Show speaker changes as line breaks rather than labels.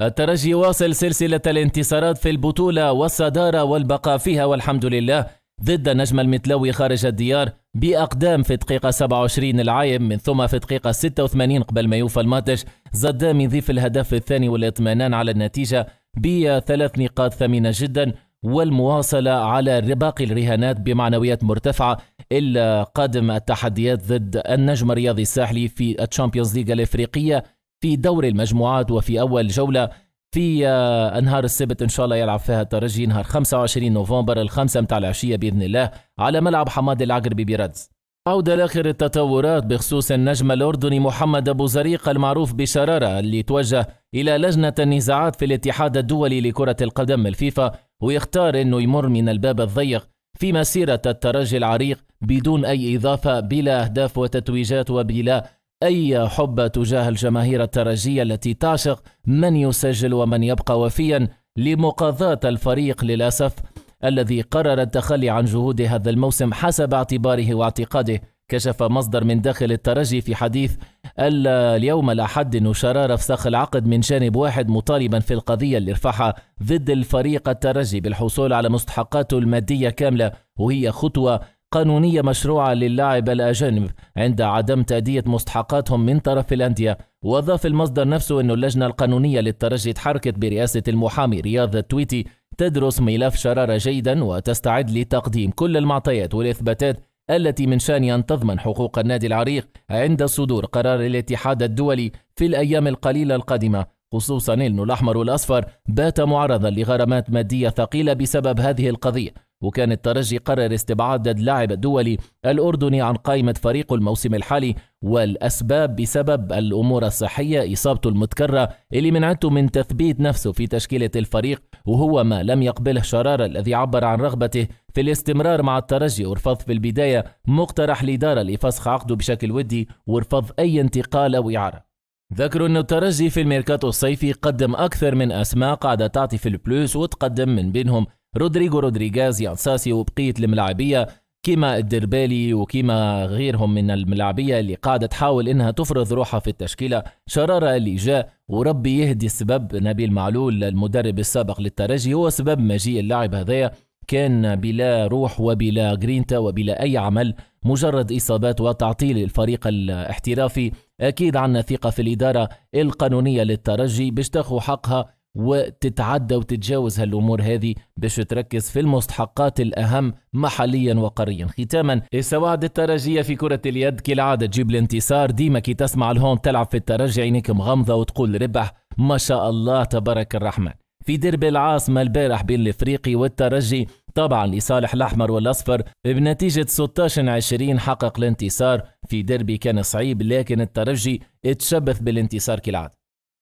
الترجي واصل سلسلة الانتصارات في البطولة والصدارة والبقاء فيها والحمد لله ضد نجم المتلوي خارج الديار بأقدام في دقيقة 27 العايم من ثم في دقيقة 86 قبل ما يوفى الماتش زدام يضيف الهدف الثاني والاطمئنان على النتيجة بثلاث نقاط ثمينة جدا والمواصلة على باقي الرهانات بمعنويات مرتفعة إلا قادم التحديات ضد النجم الرياضي الساحلي في الشامبيونز ليغ الإفريقية في دور المجموعات وفي أول جولة في آه، انهار السبت إن شاء الله يلعب فيها الترجي نهار 25 نوفمبر الخمسة متاع العشية بإذن الله على ملعب حماد العقربي برادز عودة لآخر التطورات بخصوص النجم الأردني محمد أبو زريق المعروف بشرارة اللي توجه إلى لجنة النزاعات في الاتحاد الدولي لكرة القدم الفيفا ويختار أنه يمر من الباب الضيق في مسيرة الترجي العريق بدون أي إضافة بلا أهداف وتتويجات وبلا أي حب تجاه الجماهير الترجية التي تعشق من يسجل ومن يبقى وفيا لمقاضاة الفريق للأسف الذي قرر التخلي عن جهود هذا الموسم حسب اعتباره واعتقاده كشف مصدر من داخل الترجي في حديث اليوم الأحد أنه شرار فسخ العقد من جانب واحد مطالبا في القضية اللي رفعها ضد الفريق الترجي بالحصول على مستحقاته المادية كاملة وهي خطوة قانونية مشروعة للاعب الأجانب عند عدم تأدية مستحقاتهم من طرف الأندية وأضاف المصدر نفسه أن اللجنة القانونية للترجي تحركت برئاسة المحامي رياض التويتي تدرس ملف شرارة جيدا وتستعد لتقديم كل المعطيات والإثباتات التي من شأنها أن تضمن حقوق النادي العريق عند صدور قرار الاتحاد الدولي في الأيام القليلة القادمة خصوصا أن الأحمر والأصفر بات معرضا لغرامات مادية ثقيلة بسبب هذه القضية وكان الترجي قرر استبعاد اللاعب الدولي الأردني عن قائمة فريقه الموسم الحالي والأسباب بسبب الأمور الصحية إصابته المتكررة اللي منعته من تثبيت نفسه في تشكيلة الفريق وهو ما لم يقبله شرارة الذي عبر عن رغبته في الاستمرار مع الترجي ورفض في البداية مقترح الإدارة لفسخ عقده بشكل ودي ورفض أي انتقال أو إعارة ذكروا أن الترجي في الميركاتو الصيفي قدم أكثر من أسماء قاعدة تعطي في البلوس وتقدم من بينهم رودريغو رودريغاز يعني ساسي وبقية الملاعبية كيما الدربالي وكيما غيرهم من الملاعبية اللي قاعدة تحاول إنها تفرض روحها في التشكيلة شرارة اللي جاء وربي يهدي السبب نبيل معلول المدرب السابق للترجي هو سبب مجيء اللاعب هذايا كان بلا روح وبلا جرينتا وبلا أي عمل مجرد إصابات وتعطيل الفريق الاحترافي أكيد عندنا ثقة في الإدارة القانونية للترجي باش حقها وتتعدى وتتجاوز هالامور هذه باش تركز في المستحقات الاهم محليا وقريا ختاما السواعد الترجيه في كره اليد كالعاده تجيب الانتصار ديما كي تسمع الهون تلعب في الترجي عينيك مغمضه وتقول ربح ما شاء الله تبارك الرحمن في درب العاصمة البارح بين الافريقي والترجي طبعا لصالح الاحمر والاصفر بنتيجة 16 20 حقق الانتصار في دربي كان صعيب لكن الترجي تشبث بالانتصار كالعادة